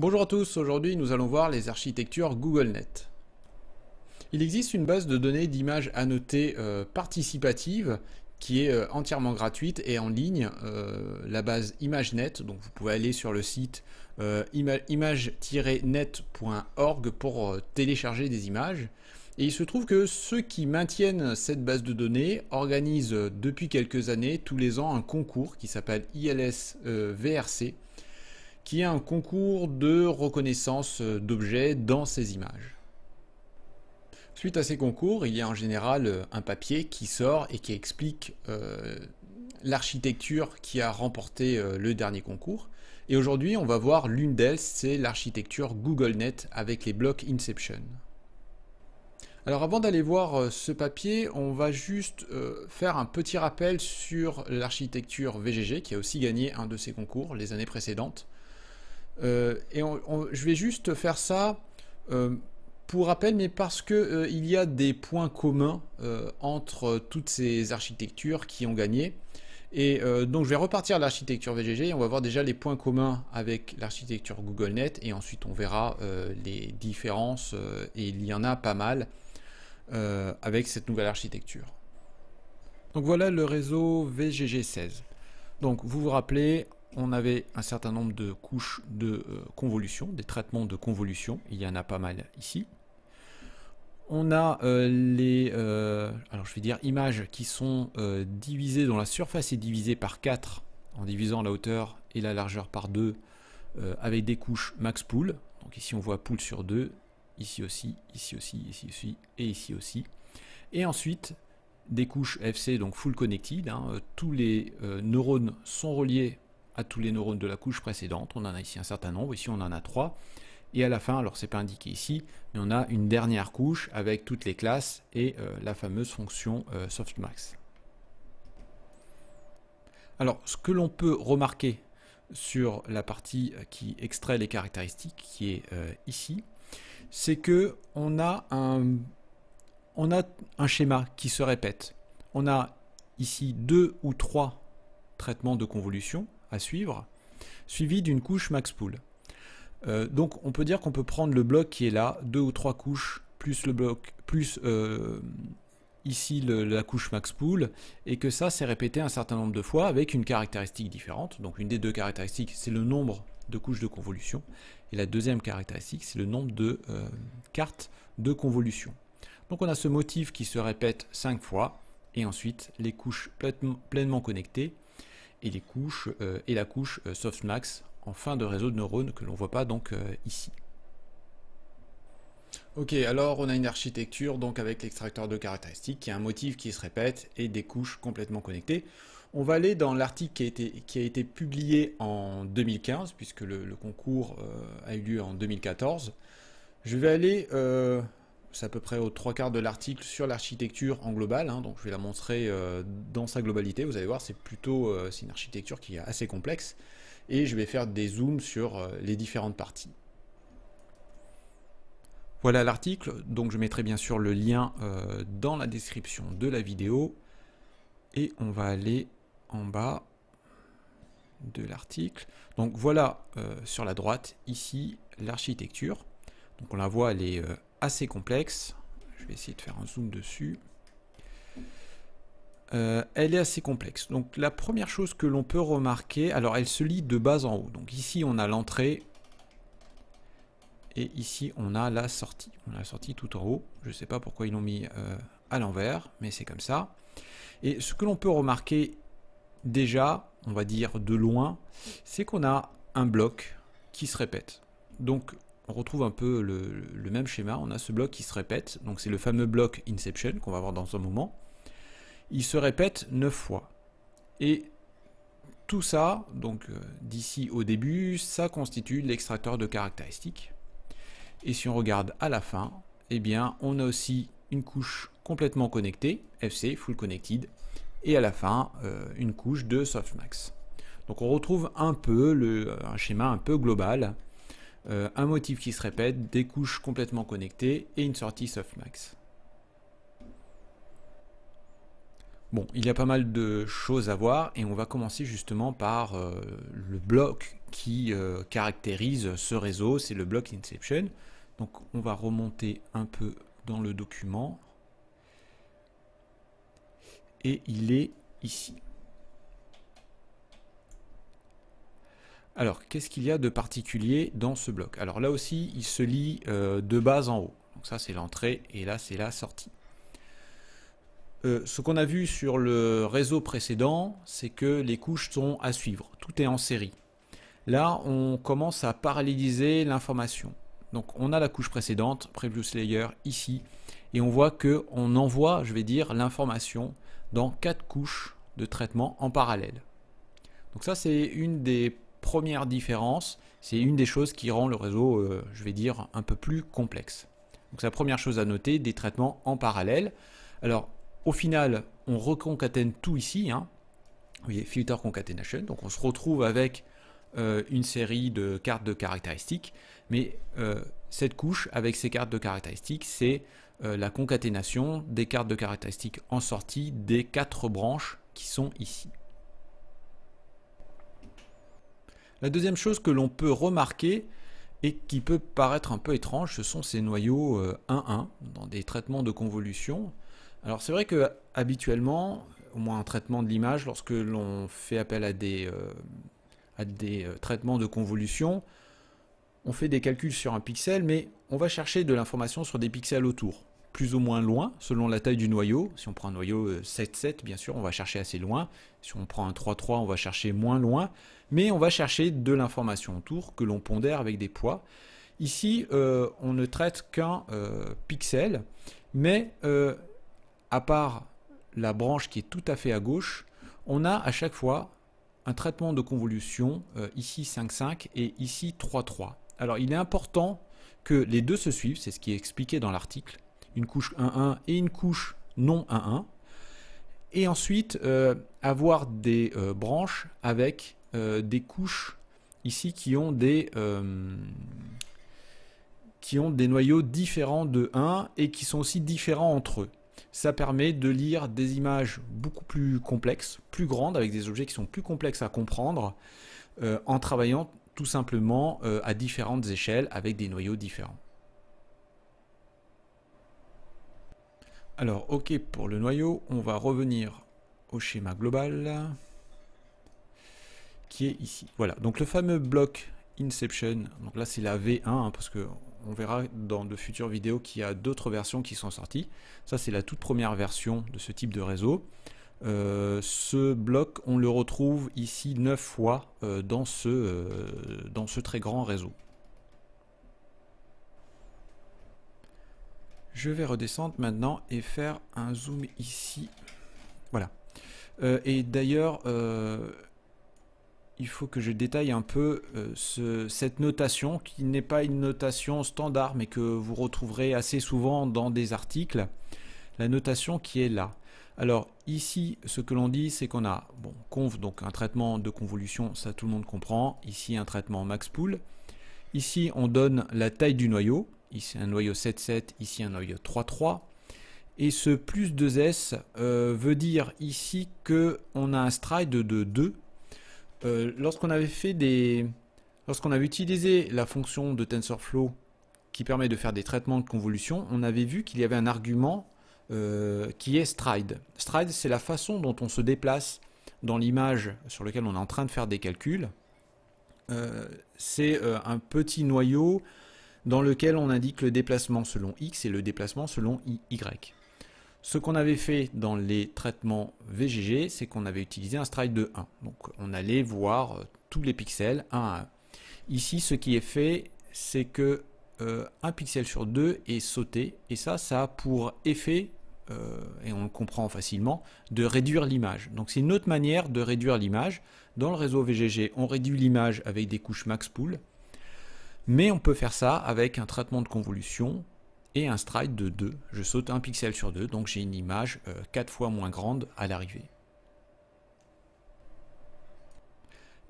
Bonjour à tous, aujourd'hui nous allons voir les architectures GoogleNet. Il existe une base de données d'images annotées euh, participatives qui est euh, entièrement gratuite et en ligne, euh, la base ImageNet, donc vous pouvez aller sur le site image-net.org pour télécharger des images. Et il se trouve que ceux qui maintiennent cette base de données organisent depuis quelques années, tous les ans, un concours qui s'appelle ILS VRC, qui est un concours de reconnaissance d'objets dans ces images. Suite à ces concours, il y a en général un papier qui sort et qui explique euh, l'architecture qui a remporté euh, le dernier concours. Et aujourd'hui, on va voir l'une d'elles, c'est l'architecture GoogleNet avec les blocs Inception. Alors avant d'aller voir euh, ce papier, on va juste faire un petit rappel sur l'architecture VGG qui a aussi gagné un de ces concours les années précédentes. Euh, et je vais juste faire ça euh, pour rappel, mais parce que euh, il y a des points communs entre toutes ces architectures qui ont gagné. Et donc je vais repartir l'architecture VGG on va voir déjà les points communs avec l'architecture google net et ensuite on verra les différences et il y en a pas mal avec cette nouvelle architecture. Donc voilà le réseau VGG16. Donc vous vous rappelez, on avait un certain nombre de couches de euh, convolution, des traitements de convolution. Il y en a pas mal ici. On a euh, les euh, alors je vais dire images qui sont divisées, dont la surface est divisée par 4 en divisant la hauteur et la largeur par 2 avec des couches max pool. Donc ici on voit pool sur 2, ici aussi, ici aussi, ici aussi et ici aussi. Et ensuite des couches FC, donc full connected. Hein. tous les neurones sont reliés à tous les neurones de la couche précédente. On en a ici un certain nombre, ici on en a trois. Et à la fin, alors c'est pas indiqué ici, mais on a une dernière couche avec toutes les classes et euh, la fameuse fonction euh, softmax. Alors ce que l'on peut remarquer sur la partie euh, qui extrait les caractéristiques, qui est ici, c'est que a, un, on a un schéma qui se répète. On a ici deux ou trois traitements de convolution suivre, suivi d'une couche max pool. Euh, donc on peut dire qu'on peut prendre le bloc qui est là, deux ou trois couches, plus le bloc, plus euh, ici la couche max pool, et que ça s'est répété un certain nombre de fois avec une caractéristique différente. Donc une des deux caractéristiques c'est le nombre de couches de convolution, et la deuxième caractéristique c'est le nombre de euh, cartes de convolution. Donc on a ce motif qui se répète cinq fois, et ensuite les couches pleinement connectées et les couches euh, et la couche euh, softmax en fin de réseau de neurones que l'on voit pas donc euh, ici. Ok, alors on a une architecture donc avec l'extracteur de caractéristiques qui est un motif qui se répète et des couches complètement connectées. On va aller dans l'article qui, a été, qui a été publié en 2015 puisque le, concours a eu lieu en 2014. Je vais aller c'est à peu près aux trois quarts de l'article sur l'architecture en global, hein, donc je vais la montrer euh, dans sa globalité, vous allez voir c'est plutôt euh, une architecture qui est assez complexe, et je vais faire des zooms sur euh, les différentes parties. Voilà l'article, donc je mettrai bien sûr le lien dans la description de la vidéo, et on va aller en bas de l'article. Donc voilà sur la droite, ici, l'architecture. Donc on la voit, elle est assez complexe. Je vais essayer de faire un zoom dessus. Euh, elle est assez complexe. Donc la première chose que l'on peut remarquer, alors elle se lit de bas en haut. Donc ici on a l'entrée et ici on a la sortie. On a la sortie tout en haut. Je sais pas pourquoi ils l'ont mis euh, à l'envers, mais c'est comme ça. Et ce que l'on peut remarquer déjà, on va dire de loin, c'est qu'on a un bloc qui se répète. Donc on retrouve un peu le, même schéma. On a ce bloc qui se répète. Donc c'est le fameux bloc Inception qu'on va voir dans un moment. Il se répète 9 fois. Et tout ça, donc euh, d'ici au début, ça constitue l'extracteur de caractéristiques. Et si on regarde à la fin, eh bien, on a aussi une couche complètement connectée, FC, Full Connected, et à la fin, euh, une couche de Softmax. Donc on retrouve un peu le, un schéma un peu global euh, un motif qui se répète, des couches complètement connectées et une sortie softmax. Bon, il y a pas mal de choses à voir et on va commencer justement par euh, le bloc qui euh, caractérise ce réseau, c'est le bloc Inception. Donc on va remonter un peu dans le document et il est ici. Alors, qu'est-ce qu'il y a de particulier dans ce bloc Alors là aussi, il se lit euh, de bas en haut. Donc ça, c'est l'entrée et là, c'est la sortie. Euh, ce qu'on a vu sur le réseau précédent, c'est que les couches sont à suivre. Tout est en série. Là, on commence à paralléliser l'information. Donc on a la couche précédente, Preview Layer, ici, et on voit que envoie, je vais dire, l'information dans quatre couches de traitement en parallèle. Donc ça, c'est une des première différence, c'est une des choses qui rend le réseau, euh, je vais dire, un peu plus complexe. Donc c'est la première chose à noter, des traitements en parallèle. Alors au final, on reconcatène tout ici, hein. Vous voyez, filter concatenation, donc on se retrouve avec euh, une série de cartes de caractéristiques, mais euh, cette couche avec ces cartes de caractéristiques, c'est la concaténation des cartes de caractéristiques en sortie des quatre branches qui sont ici. La deuxième chose que l'on peut remarquer et qui peut paraître un peu étrange, ce sont ces noyaux 1-1 euh, dans des traitements de convolution. Alors c'est vrai que habituellement, au moins un traitement de l'image, lorsque l'on fait appel à des, euh, des euh, traitements de convolution, on fait des calculs sur un pixel, mais on va chercher de l'information sur des pixels autour, plus ou moins loin, selon la taille du noyau. Si on prend un noyau 7-7, bien sûr, on va chercher assez loin. Si on prend un 3-3, on va chercher moins loin mais on va chercher de l'information autour que l'on pondère avec des poids. Ici, euh, on ne traite qu'un euh, pixel, mais euh, à part la branche qui est tout à fait à gauche, on a à chaque fois un traitement de convolution, ici 5,5 et ici 3,3. Alors il est important que les deux se suivent, c'est ce qui est expliqué dans l'article, une couche 1,1 et une couche non 1,1, et ensuite avoir des branches avec euh, des couches ici qui ont des, euh, qui ont des noyaux différents de 1 et qui sont aussi différents entre eux. Ça permet de lire des images beaucoup plus complexes, plus grandes, avec des objets qui sont plus complexes à comprendre, euh, en travaillant tout simplement à différentes échelles avec des noyaux différents. Alors, OK pour le noyau, on va revenir au schéma global est ici. Voilà, donc le fameux bloc Inception, donc là c'est la V1, hein, parce que on verra dans de futures vidéos qu'il y a d'autres versions qui sont sorties. Ça c'est la toute première version de ce type de réseau. Euh, ce bloc, on le retrouve ici neuf fois euh, dans, ce, euh, dans ce très grand réseau. Je vais redescendre maintenant et faire un zoom ici. Voilà. et d'ailleurs, il faut que je détaille un peu euh, cette notation qui n'est pas une notation standard mais que vous retrouverez assez souvent dans des articles. La notation qui est là. Alors ici, ce que l'on dit, c'est qu'on a bon, conv, donc un traitement de convolution, ça tout le monde comprend. Ici, un traitement max pool. Ici, on donne la taille du noyau. Ici, un noyau 7-7, ici, un noyau 3-3 Et ce plus 2S euh, veut dire ici qu'on a un stride de 2 euh, lorsqu'on avait fait des... Lorsqu'on avait utilisé la fonction de TensorFlow qui permet de faire des traitements de convolution, on avait vu qu'il y avait un argument euh, qui est stride. Stride, c'est la façon dont on se déplace dans l'image sur laquelle on est en train de faire des calculs. Euh, c'est un petit noyau dans lequel on indique le déplacement selon x et le déplacement selon y. Ce qu'on avait fait dans les traitements VGG, c'est qu'on avait utilisé un stride de 1. Donc on allait voir euh, tous les pixels 1 à 1. Ici, ce qui est fait, c'est que euh, un pixel sur 2 est sauté. Et ça, ça a pour effet, euh, et on le comprend facilement, de réduire l'image. Donc c'est une autre manière de réduire l'image. Dans le réseau VGG, on réduit l'image avec des couches max pool. Mais on peut faire ça avec un traitement de convolution et un stride de 2. Je saute un pixel sur 2, donc j'ai une image 4 euh, fois moins grande à l'arrivée.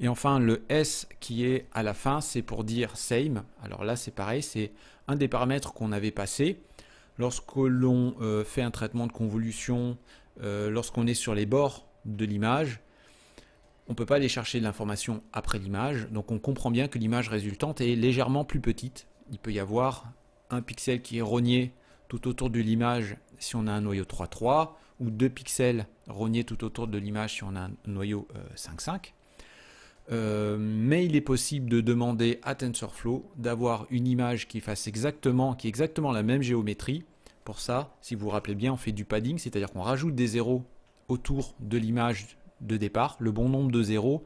Et enfin, le S qui est à la fin, c'est pour dire same. Alors là, c'est pareil, c'est un des paramètres qu'on avait passé. Lorsque l'on euh, fait un traitement de convolution, euh, lorsqu'on est sur les bords de l'image, on ne peut pas aller chercher de l'information après l'image. Donc on comprend bien que l'image résultante est légèrement plus petite. Il peut y avoir un pixel qui est rogné tout autour de l'image si on a un noyau 3.3 ou deux pixels rognés tout autour de l'image si on a un noyau 5.5. Euh, euh, mais il est possible de demander à TensorFlow d'avoir une image qui fasse exactement, qui est exactement la même géométrie. Pour ça, si vous vous rappelez bien, on fait du padding, c'est-à-dire qu'on rajoute des zéros autour de l'image de départ, le bon nombre de zéros,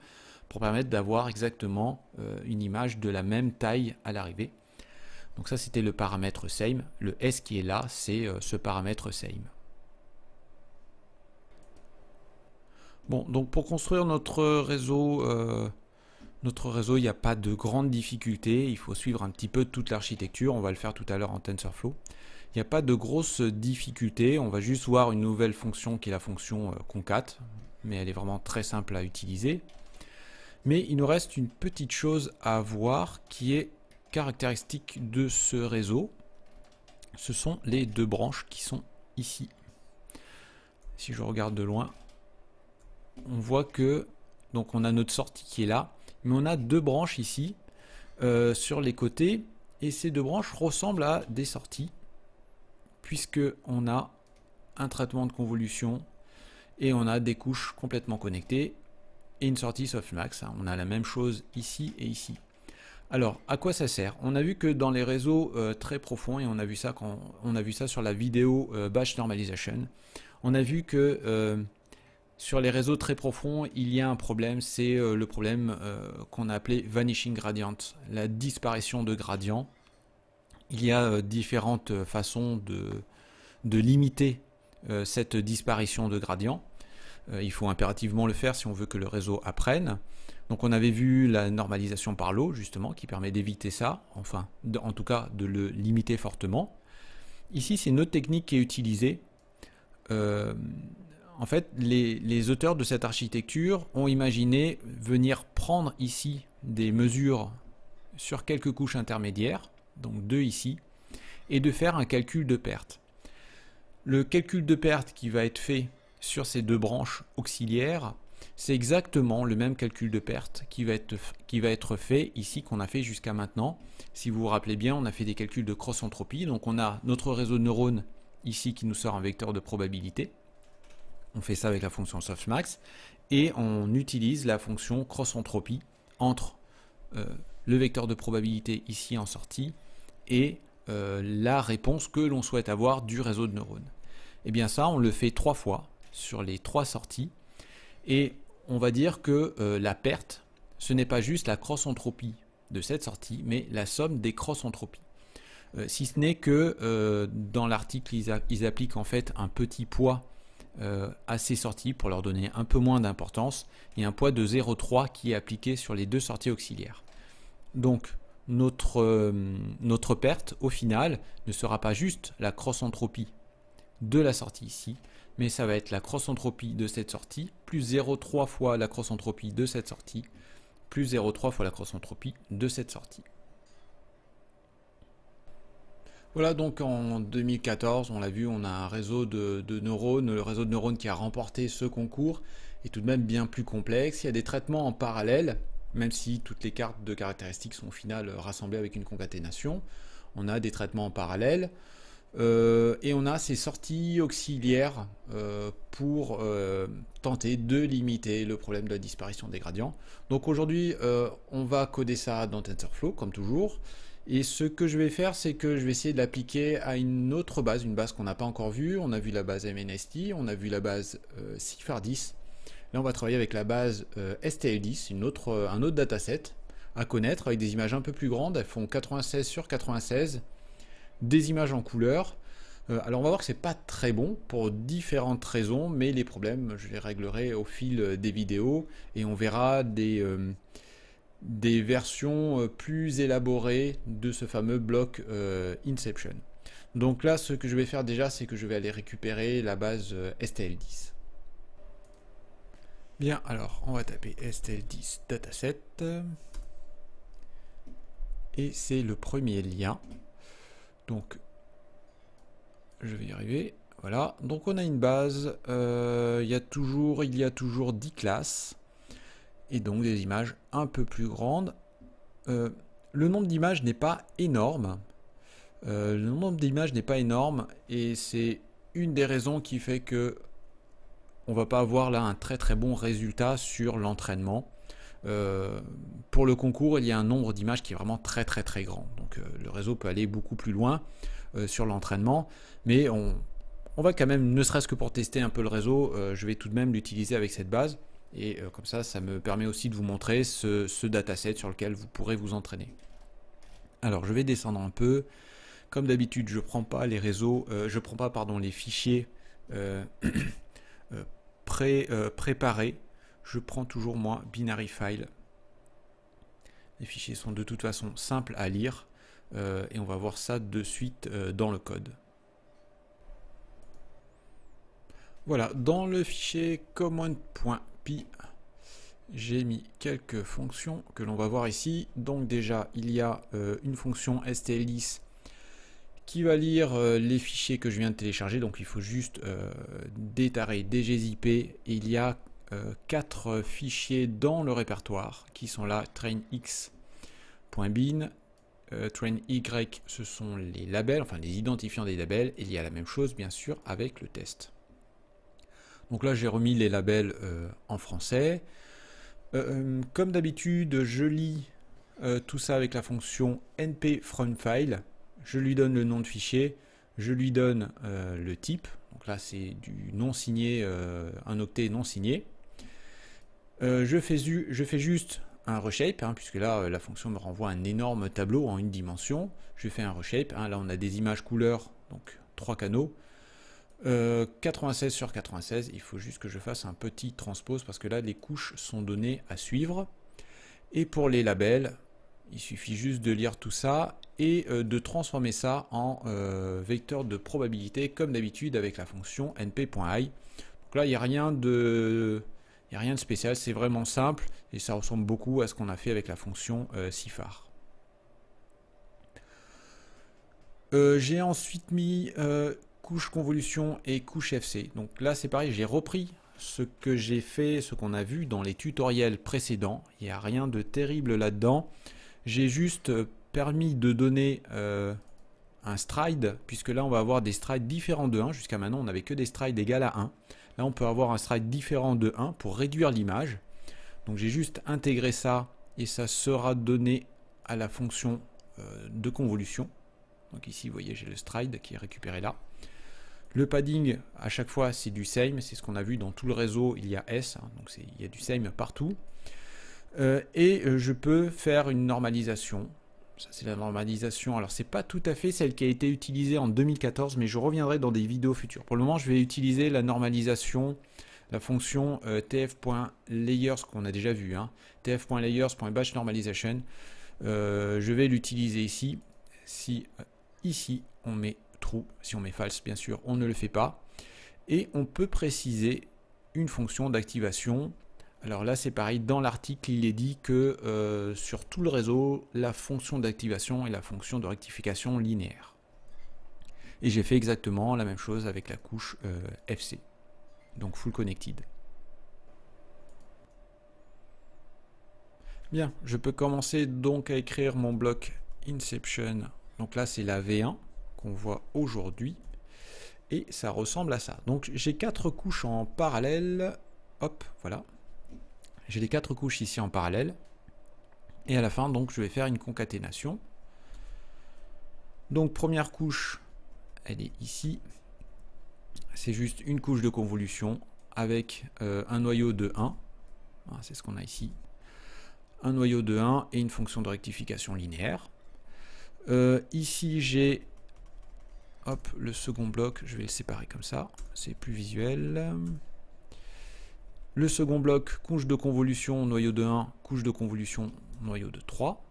pour permettre d'avoir exactement euh, une image de la même taille à l'arrivée. Donc ça, c'était le paramètre same. Le S qui est là, c'est euh, ce paramètre same. Bon, donc pour construire notre réseau, euh, notre réseau, il n'y a pas de grande difficulté. Il faut suivre un petit peu toute l'architecture. On va le faire tout à l'heure en TensorFlow. Il n'y a pas de grosse difficulté. On va juste voir une nouvelle fonction qui est la fonction euh, concat, mais elle est vraiment très simple à utiliser. Mais il nous reste une petite chose à voir qui est caractéristiques de ce réseau, ce sont les deux branches qui sont ici. Si je regarde de loin, on voit que donc on a notre sortie qui est là, mais on a deux branches ici euh, sur les côtés, et ces deux branches ressemblent à des sorties, puisque on a un traitement de convolution et on a des couches complètement connectées et une sortie softmax. Hein. On a la même chose ici et ici. Alors, à quoi ça sert On a vu que dans les réseaux euh, très profonds, et on a vu ça quand on a vu ça sur la vidéo euh, batch normalization, on a vu que euh, sur les réseaux très profonds, il y a un problème, c'est le problème qu'on a appelé vanishing gradient, la disparition de gradient. Il y a différentes façons de, de limiter cette disparition de gradient. il faut impérativement le faire si on veut que le réseau apprenne. Donc on avait vu la normalisation par l'eau, justement, qui permet d'éviter ça, enfin, en tout cas de le limiter fortement. Ici, c'est une autre technique qui est utilisée. Euh, en fait, les, auteurs de cette architecture ont imaginé venir prendre ici des mesures sur quelques couches intermédiaires, donc deux ici, et de faire un calcul de perte. Le calcul de perte qui va être fait sur ces deux branches auxiliaires c'est exactement le même calcul de perte qui va être, qui va être fait ici qu'on a fait jusqu'à maintenant. Si vous vous rappelez bien, on a fait des calculs de cross-entropie. Donc on a notre réseau de neurones ici qui nous sort un vecteur de probabilité. On fait ça avec la fonction softmax. Et on utilise la fonction cross-entropie entre euh, le vecteur de probabilité ici en sortie et euh, la réponse que l'on souhaite avoir du réseau de neurones. Et eh bien ça, on le fait trois fois sur les trois sorties et on va dire que euh, la perte, ce n'est pas juste la cross-entropie de cette sortie, mais la somme des cross-entropies. Euh, si ce n'est que euh, dans l'article, ils, appliquent en fait un petit poids à ces sorties pour leur donner un peu moins d'importance, et un poids de 0,3 qui est appliqué sur les deux sorties auxiliaires. Donc notre, notre perte, au final, ne sera pas juste la cross-entropie de la sortie ici, mais ça va être la cross entropie de cette sortie, plus 0,3 fois la cross entropie de cette sortie, plus 0,3 fois la cross entropie de cette sortie. Voilà, donc en 2014, on l'a vu, on a un réseau de, neurones, le réseau de neurones qui a remporté ce concours est tout de même bien plus complexe. Il y a des traitements en parallèle, même si toutes les cartes de caractéristiques sont au final euh, rassemblées avec une concaténation. On a des traitements en parallèle. Euh, et on a ces sorties auxiliaires euh, pour euh, tenter de limiter le problème de la disparition des gradients. Donc aujourd'hui, on va coder ça dans TensorFlow, comme toujours. Et ce que je vais faire, c'est que je vais essayer de l'appliquer à une autre base, une base qu'on n'a pas encore vue. On a vu la base MNST, on a vu la base CIFAR10. Là, on va travailler avec la base STL10, un autre dataset à connaître, avec des images un peu plus grandes. Elles font 96 sur 96 des images en couleur. Euh, alors on va voir que c'est pas très bon pour différentes raisons, mais les problèmes je les réglerai au fil des vidéos et on verra des, euh, des versions euh, plus élaborées de ce fameux bloc Inception. Donc là ce que je vais faire déjà c'est que je vais aller récupérer la base STL10. Bien alors on va taper STL10 dataset et c'est le premier lien. Donc, je vais y arriver. Voilà, donc on a une base, euh, il, y a toujours, il y a toujours 10 classes, et donc des images un peu plus grandes. Euh, le nombre d'images n'est pas énorme, euh, le nombre d'images n'est pas énorme, et c'est une des raisons qui fait que on va pas avoir là un très très bon résultat sur l'entraînement. Euh, pour le concours, il y a un nombre d'images qui est vraiment très très très grand. Donc euh, le réseau peut aller beaucoup plus loin euh, sur l'entraînement, mais on, va quand même, ne serait-ce que pour tester un peu le réseau, je vais tout de même l'utiliser avec cette base. Et comme ça, ça me permet aussi de vous montrer ce, dataset sur lequel vous pourrez vous entraîner. Alors je vais descendre un peu. Comme d'habitude, je prends pas les réseaux, je prends pas pardon les fichiers préparés je prends toujours moi binary file. Les fichiers sont de toute façon simples à lire euh, et on va voir ça de suite euh, dans le code. Voilà, dans le fichier command.py, j'ai mis quelques fonctions que l'on va voir ici. Donc déjà, il y a euh, une fonction stlis qui va lire les fichiers que je viens de télécharger. Donc il faut juste euh, détarer dgzip et il y a euh, quatre fichiers dans le répertoire qui sont là trainx.bin, trainY train euh, ce sont les labels, enfin les identifiants des labels, et il y a la même chose bien sûr avec le test. Donc là j'ai remis les labels euh, en français. comme d'habitude, je lis tout ça avec la fonction np file. Je lui donne le nom de fichier, je lui donne le type. Donc là c'est du non signé, un octet non signé. Euh, je, fais juste un reshape, hein, puisque là, euh, la fonction me renvoie un énorme tableau en une dimension. Je fais un reshape. Hein. là, on a des images couleurs, donc trois canaux. 96 euh, sur 96, il faut juste que je fasse un petit transpose parce que là les couches sont données à suivre. Et pour les labels, il suffit juste de lire tout ça et de transformer ça en vecteur de probabilité comme d'habitude avec la fonction np.i. Donc là, il n'y a rien de il n'y a rien de spécial, c'est vraiment simple et ça ressemble beaucoup à ce qu'on a fait avec la fonction euh, cifar. Euh, j'ai ensuite mis euh, couche convolution et couche FC. Donc là c'est pareil, j'ai repris ce que j'ai fait, ce qu'on a vu dans les tutoriels précédents. Il n'y a rien de terrible là-dedans. J'ai juste permis de donner un stride, puisque là on va avoir des strides différents de 1. Jusqu'à maintenant on n'avait que des strides égales à 1. Là, on peut avoir un stride différent de 1 pour réduire l'image. Donc j'ai juste intégré ça et ça sera donné à la fonction euh, de convolution. Donc ici, vous voyez, j'ai le stride qui est récupéré là. Le padding, à chaque fois, c'est du same. C'est ce qu'on a vu dans tout le réseau, il y a S. Hein, donc il y a du same partout. Euh, et euh, je peux faire une normalisation. Ça, c'est la normalisation. Alors, c'est pas tout à fait celle qui a été utilisée en 2014, mais je reviendrai dans des vidéos futures. Pour le moment, je vais utiliser la normalisation, la fonction euh, tf.layers qu'on a déjà vu, hein, tf.layers.batch normalization. Euh, je vais l'utiliser ici. Si euh, ici on met true, si on met false, bien sûr, on ne le fait pas. Et on peut préciser une fonction d'activation alors là, c'est pareil, dans l'article, il est dit que euh, sur tout le réseau, la fonction d'activation est la fonction de rectification linéaire. Et j'ai fait exactement la même chose avec la couche euh, FC, donc full connected. Bien, je peux commencer donc à écrire mon bloc Inception. Donc là, c'est la V1 qu'on voit aujourd'hui. Et ça ressemble à ça. Donc j'ai quatre couches en parallèle. Hop, voilà. J'ai les quatre couches ici en parallèle. Et à la fin, donc, je vais faire une concaténation. Donc, première couche, elle est ici. C'est juste une couche de convolution avec euh, un noyau de 1. C'est ce qu'on a ici. Un noyau de 1 et une fonction de rectification linéaire. Euh, ici, j'ai hop, le second bloc. Je vais le séparer comme ça. C'est plus visuel. Le second bloc, couche de convolution, noyau de 1, couche de convolution, noyau de 3.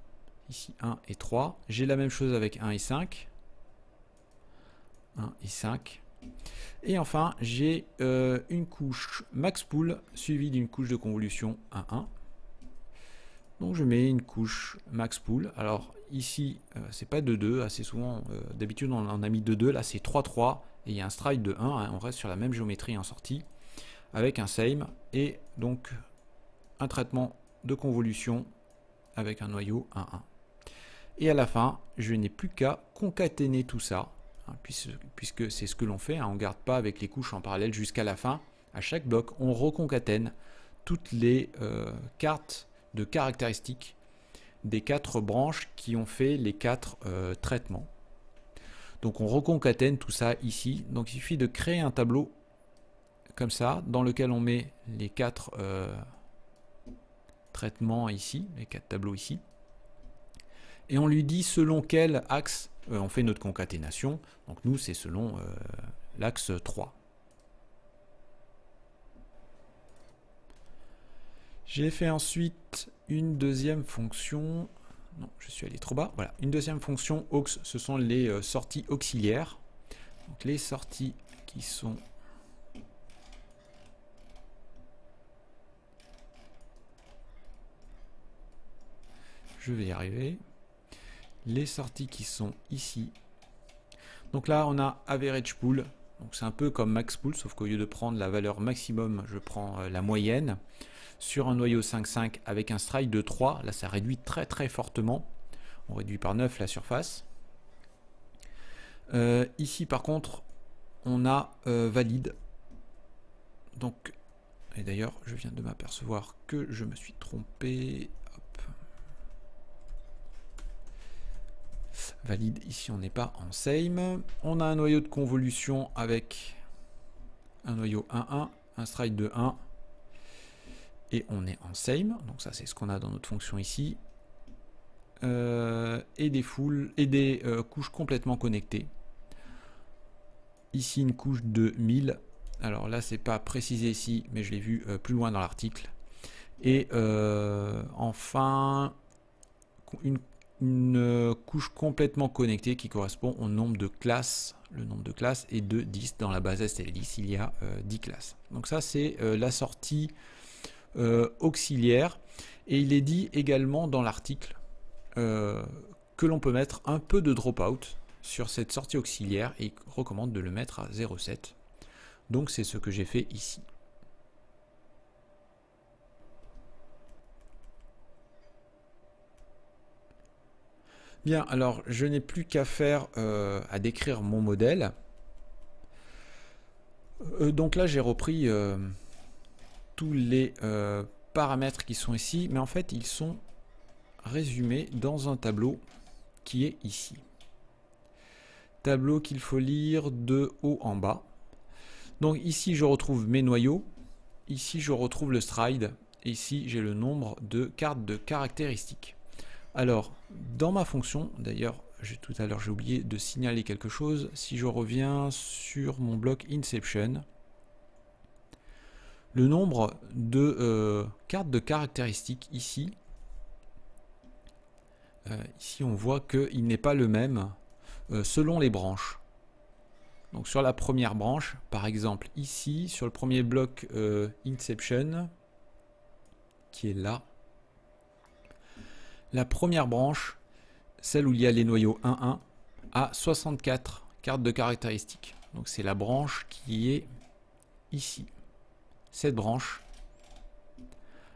Ici 1 et 3. J'ai la même chose avec 1 et 5. 1 et 5. Et enfin, j'ai euh, une couche max pool suivie d'une couche de convolution 1, 1. Donc je mets une couche max pool. Alors ici, euh, c'est pas 2-2, assez souvent, euh, d'habitude on en a mis 2-2, là c'est 3-3, et il y a un stride de 1, hein, on reste sur la même géométrie en sortie avec un same et donc un traitement de convolution avec un noyau 1-1. Et à la fin, je n'ai plus qu'à concaténer tout ça, hein, puisque c'est ce que l'on fait, hein, on ne garde pas avec les couches en parallèle jusqu'à la fin. À chaque bloc, on reconcatène toutes les euh, cartes de caractéristiques des quatre branches qui ont fait les quatre euh, traitements. Donc on reconcatène tout ça ici. Donc il suffit de créer un tableau comme ça, dans lequel on met les quatre euh, traitements ici, les quatre tableaux ici. Et on lui dit selon quel axe euh, on fait notre concaténation. Donc nous, c'est selon euh, l'axe 3. J'ai fait ensuite une deuxième fonction. Non, je suis allé trop bas. Voilà, une deuxième fonction aux, ce sont les sorties auxiliaires. Donc les sorties qui sont vais y arriver. Les sorties qui sont ici. Donc là, on a average pool. Donc c'est un peu comme max pool, sauf qu'au lieu de prendre la valeur maximum, je prends euh, la moyenne. Sur un noyau 5 5 avec un strike de 3, là ça réduit très très fortement. On réduit par 9 la surface. Euh, ici par contre, on a euh, valide. Donc, et d'ailleurs, je viens de m'apercevoir que je me suis trompé. valide. Ici, on n'est pas en same. On a un noyau de convolution avec un noyau 1-1, un stride de 1. Et on est en same. Donc ça, c'est ce qu'on a dans notre fonction ici. Euh, et des, foules, et des euh, couches complètement connectées. Ici, une couche de 1000. Alors là, c'est pas précisé ici, mais je l'ai vu euh, plus loin dans l'article. Et enfin, une une couche complètement connectée qui correspond au nombre de classes. Le nombre de classes est de 10. Dans la base STL10, il y a 10 euh, classes. Donc ça, c'est euh, la sortie euh, auxiliaire. Et il est dit également dans l'article que l'on peut mettre un peu de dropout sur cette sortie auxiliaire et recommande de le mettre à 0,7. Donc c'est ce que j'ai fait ici. Bien, alors je n'ai plus qu'à faire, euh, à décrire mon modèle. Euh, donc là, j'ai repris euh, tous les paramètres qui sont ici, mais en fait, ils sont résumés dans un tableau qui est ici. Tableau qu'il faut lire de haut en bas. Donc ici, je retrouve mes noyaux. Ici, je retrouve le stride. Ici, j'ai le nombre de cartes de caractéristiques. Alors, dans ma fonction, d'ailleurs, tout à l'heure j'ai oublié de signaler quelque chose, si je reviens sur mon bloc Inception, le nombre de euh, cartes de caractéristiques ici, euh, ici on voit qu'il n'est pas le même euh, selon les branches. Donc sur la première branche, par exemple ici, sur le premier bloc Inception, qui est là, la première branche, celle où il y a les noyaux 1-1, a 64 cartes de caractéristiques. Donc c'est la branche qui est ici. Cette branche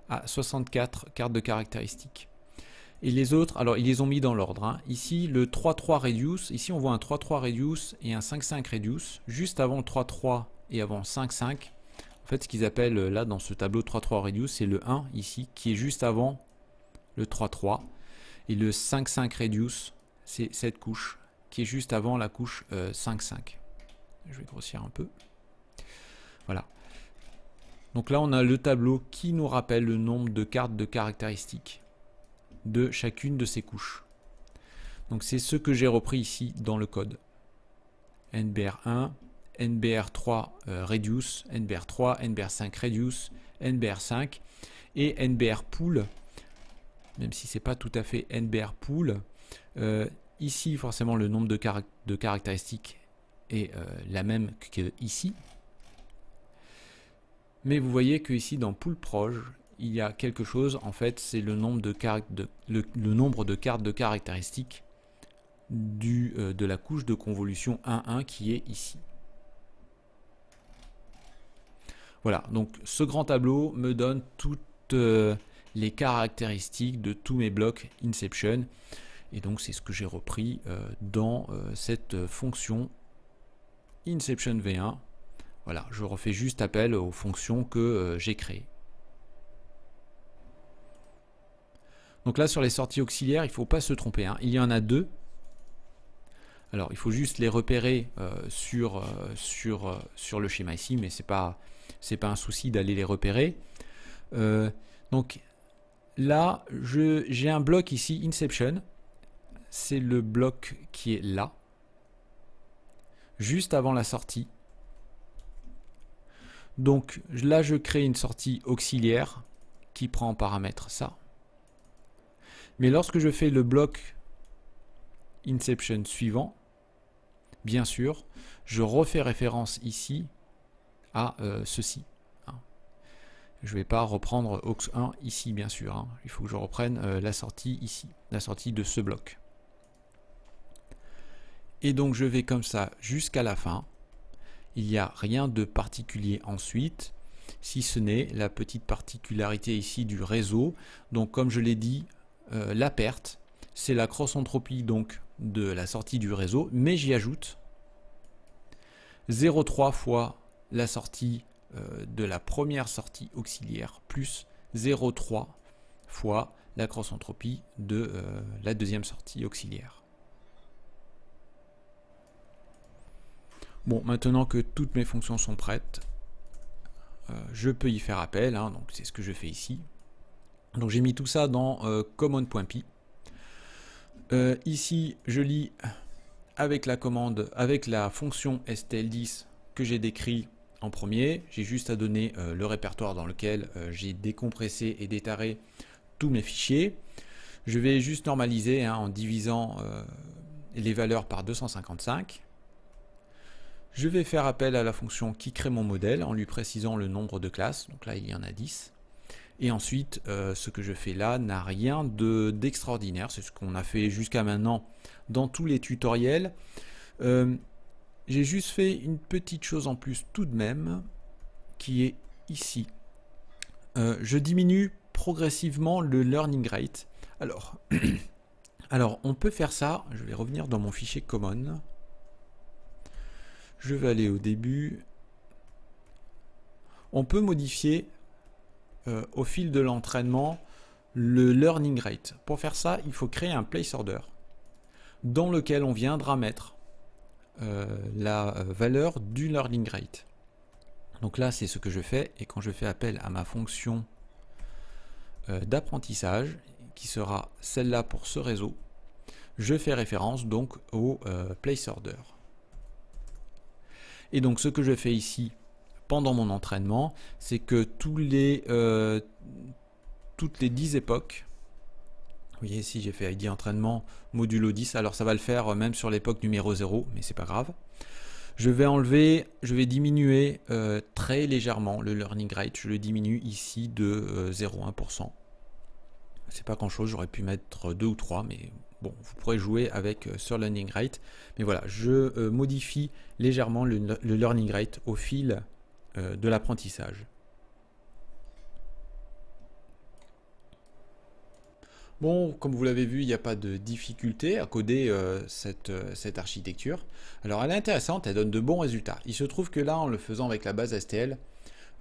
a 64 cartes de caractéristiques. Et les autres, alors ils les ont mis dans l'ordre. Hein. Ici, le 3-3 reduce. Ici, on voit un 3-3 reduce et un 5-5 reduce. Juste avant le 3-3 et avant 5-5. En fait, ce qu'ils appellent là dans ce tableau 3-3 reduce, c'est le 1 ici qui est juste avant le 3-3 et le 5-5 reduce, c'est cette couche qui est juste avant la couche 5-5. Euh, Je vais grossir un peu. Voilà. Donc là, on a le tableau qui nous rappelle le nombre de cartes de caractéristiques de chacune de ces couches. Donc c'est ce que j'ai repris ici dans le code. NBR1, NBR3 reduce, euh, NBR3, NBR5 reduce, NBR5 et NBR pool même si c'est pas tout à fait NBR pool. Euh, ici, forcément, le nombre de, de caractéristiques est euh, la même que ici. Mais vous voyez que ici, dans pool proche, il y a quelque chose. En fait, c'est le nombre de, de le, nombre de cartes de caractéristiques du, euh, de la couche de convolution 1.1 qui est ici. Voilà, donc ce grand tableau me donne toute les caractéristiques de tous mes blocs Inception. Et donc c'est ce que j'ai repris euh, dans euh, cette euh, fonction Inception V1. Voilà, je refais juste appel aux fonctions que j'ai créées. Donc là sur les sorties auxiliaires, il ne faut pas se tromper. Hein. Il y en a deux. Alors il faut juste les repérer sur, sur, sur le schéma ici, mais ce n'est pas, pas un souci d'aller les repérer. donc là, j'ai un bloc ici, Inception. C'est le bloc qui est là, juste avant la sortie. Donc là, je crée une sortie auxiliaire qui prend en paramètre ça. Mais lorsque je fais le bloc Inception suivant, bien sûr, je refais référence ici à euh, ceci. Je ne vais pas reprendre aux 1 ici, bien sûr. Hein. Il faut que je reprenne euh, la sortie ici, la sortie de ce bloc. Et donc, je vais comme ça jusqu'à la fin. Il n'y a rien de particulier ensuite, si ce n'est la petite particularité ici du réseau. Donc, comme je l'ai dit, euh, la perte, c'est la cross-entropie de la sortie du réseau, mais j'y ajoute 0,3 fois la sortie euh, de la première sortie auxiliaire plus 0,3 fois la cross-entropie de euh, la deuxième sortie auxiliaire. Bon, maintenant que toutes mes fonctions sont prêtes, euh, je peux y faire appel, hein, donc c'est ce que je fais ici. Donc j'ai mis tout ça dans common.py. ici, je lis avec la commande, avec la fonction stl10 que j'ai décrit en premier, j'ai juste à donner euh, le répertoire dans lequel euh, j'ai décompressé et détaré tous mes fichiers. Je vais juste normaliser hein, en divisant euh, les valeurs par 255. Je vais faire appel à la fonction qui crée mon modèle en lui précisant le nombre de classes. Donc là, il y en a 10. Et ensuite, ce que je fais là n'a rien d'extraordinaire. C'est ce qu'on a fait jusqu'à maintenant dans tous les tutoriels. J'ai juste fait une petite chose en plus tout de même, qui est ici. Euh, je diminue progressivement le learning rate. Alors, alors, on peut faire ça. Je vais revenir dans mon fichier common. Je vais aller au début. On peut modifier euh, au fil de l'entraînement le learning rate. Pour faire ça, il faut créer un Place Order, dans lequel on viendra mettre euh, la euh, valeur du learning rate. Donc là, c'est ce que je fais, et quand je fais appel à ma fonction euh, d'apprentissage, qui sera celle-là pour ce réseau, je fais référence donc au place order. Et donc ce que je fais ici pendant mon entraînement, c'est que tous les, toutes les 10 époques, vous voyez ici, j'ai fait ID entraînement modulo 10. Alors ça va le faire euh, même sur l'époque numéro 0, mais c'est pas grave. Je vais enlever, je vais diminuer euh, très légèrement le learning rate. Je le diminue ici de 0,1%. Euh, c'est pas grand chose, j'aurais pu mettre 2 ou 3, mais bon, vous pourrez jouer avec ce sur learning rate. Mais voilà, je modifie légèrement le, learning rate au fil de l'apprentissage. Bon, comme vous l'avez vu, il n'y a pas de difficulté à coder euh, cette, euh, cette, architecture. Alors elle est intéressante, elle donne de bons résultats. Il se trouve que là, en le faisant avec la base STL,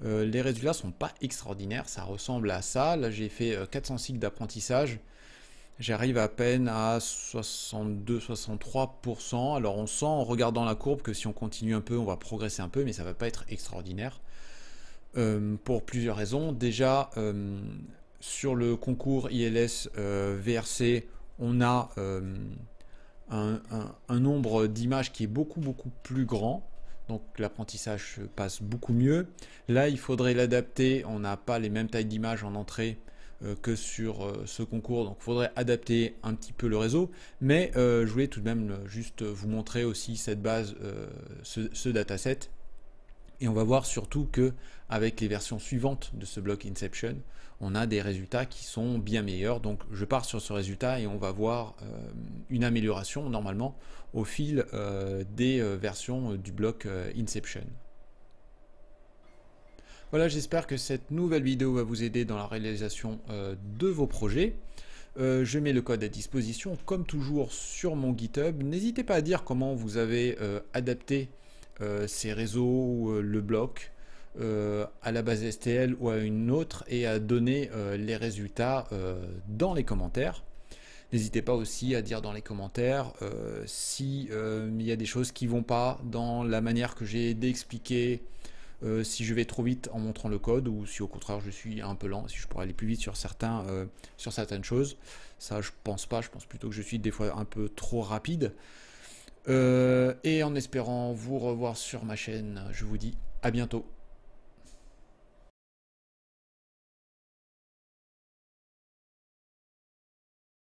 euh, les résultats sont pas extraordinaires, ça ressemble à ça. Là, j'ai fait 400 cycles d'apprentissage. J'arrive à peine à 62-63%. Alors on sent en regardant la courbe que si on continue un peu, on va progresser un peu, mais ça ne va pas être extraordinaire. pour plusieurs raisons. Déjà, sur le concours ILS euh, VRC, on a euh, un, nombre d'images qui est beaucoup beaucoup plus grand. Donc l'apprentissage passe beaucoup mieux. Là, il faudrait l'adapter. On n'a pas les mêmes tailles d'images en entrée euh, que sur ce concours. Donc il faudrait adapter un petit peu le réseau. Mais je voulais tout de même juste vous montrer aussi cette base, ce, dataset. Et on va voir surtout que avec les versions suivantes de ce bloc Inception, on a des résultats qui sont bien meilleurs. Donc je pars sur ce résultat et on va voir euh, une amélioration normalement au fil euh, des euh, versions du bloc Inception. Voilà, j'espère que cette nouvelle vidéo va vous aider dans la réalisation de vos projets. je mets le code à disposition, comme toujours, sur mon GitHub. N'hésitez pas à dire comment vous avez adapté ces réseaux, le bloc, euh, à la base STL ou à une autre et à donner euh, les résultats euh, dans les commentaires. N'hésitez pas aussi à dire dans les commentaires si il y a des choses qui vont pas dans la manière que j'ai d'expliquer, si je vais trop vite en montrant le code ou si au contraire je suis un peu lent, si je pourrais aller plus vite sur certains, sur certaines choses. Ça, je pense pas. Je pense plutôt que je suis des fois un peu trop rapide. et en espérant vous revoir sur ma chaîne, je vous dis à bientôt.